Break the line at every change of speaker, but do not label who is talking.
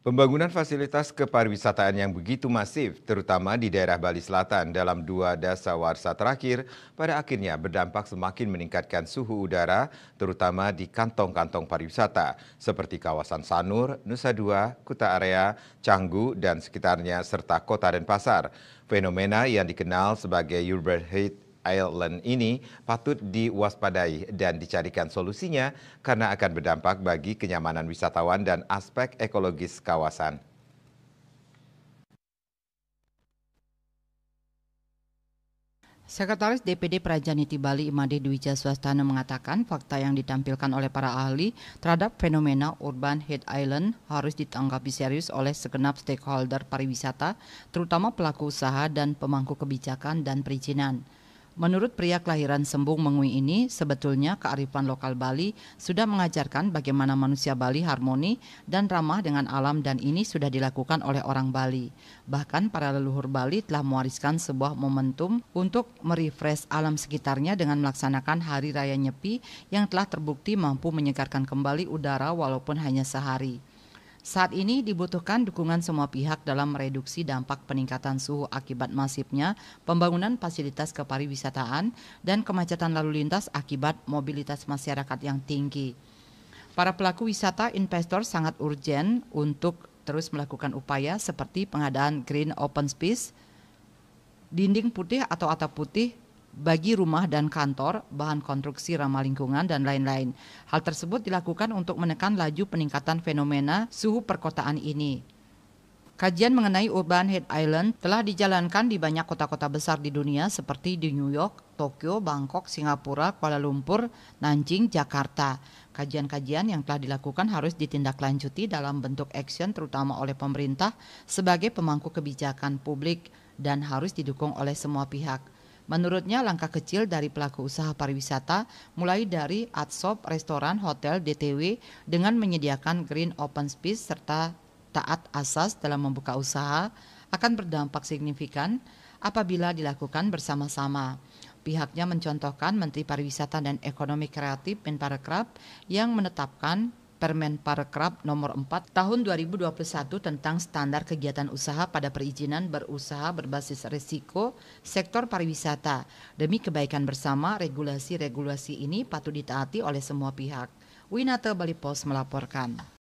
Pembangunan fasilitas kepariwisataan yang begitu masif, terutama di daerah Bali Selatan dalam dua dasawarsa terakhir, pada akhirnya berdampak semakin meningkatkan suhu udara, terutama di kantong-kantong pariwisata, seperti kawasan Sanur, Nusa Dua, Kuta Area, Canggu, dan sekitarnya, serta kota Denpasar. Fenomena yang dikenal sebagai urban heat Island ini patut diwaspadai dan dicarikan solusinya karena akan berdampak bagi kenyamanan wisatawan dan aspek ekologis kawasan.
Sekretaris DPD Niti Bali Imade Dwi Jaswastana, mengatakan fakta yang ditampilkan oleh para ahli terhadap fenomena urban head island harus ditanggapi serius oleh segenap stakeholder pariwisata, terutama pelaku usaha dan pemangku kebijakan dan perizinan. Menurut pria kelahiran Sembung Mengui ini, sebetulnya kearifan lokal Bali sudah mengajarkan bagaimana manusia Bali harmoni dan ramah dengan alam dan ini sudah dilakukan oleh orang Bali. Bahkan para leluhur Bali telah mewariskan sebuah momentum untuk merefresh alam sekitarnya dengan melaksanakan Hari Raya Nyepi yang telah terbukti mampu menyegarkan kembali udara walaupun hanya sehari. Saat ini dibutuhkan dukungan semua pihak dalam mereduksi dampak peningkatan suhu akibat masifnya pembangunan fasilitas kepariwisataan dan kemacetan lalu lintas akibat mobilitas masyarakat yang tinggi. Para pelaku wisata investor sangat urgen untuk terus melakukan upaya seperti pengadaan green open space, dinding putih atau atap putih, bagi rumah dan kantor, bahan konstruksi ramah lingkungan, dan lain-lain. Hal tersebut dilakukan untuk menekan laju peningkatan fenomena suhu perkotaan ini. Kajian mengenai urban heat island telah dijalankan di banyak kota-kota besar di dunia seperti di New York, Tokyo, Bangkok, Singapura, Kuala Lumpur, Nanjing, Jakarta. Kajian-kajian yang telah dilakukan harus ditindaklanjuti dalam bentuk action terutama oleh pemerintah sebagai pemangku kebijakan publik dan harus didukung oleh semua pihak. Menurutnya langkah kecil dari pelaku usaha pariwisata mulai dari adsop, restoran, hotel, DTW dengan menyediakan green open space serta taat asas dalam membuka usaha akan berdampak signifikan apabila dilakukan bersama-sama. Pihaknya mencontohkan Menteri Pariwisata dan Ekonomi Kreatif Menparekraf yang menetapkan Permen Parekraf Nomor 4 Tahun 2021 tentang standar kegiatan usaha pada perizinan berusaha berbasis risiko sektor pariwisata. Demi kebaikan bersama, regulasi-regulasi ini patut ditaati oleh semua pihak. Winata Bali Post melaporkan.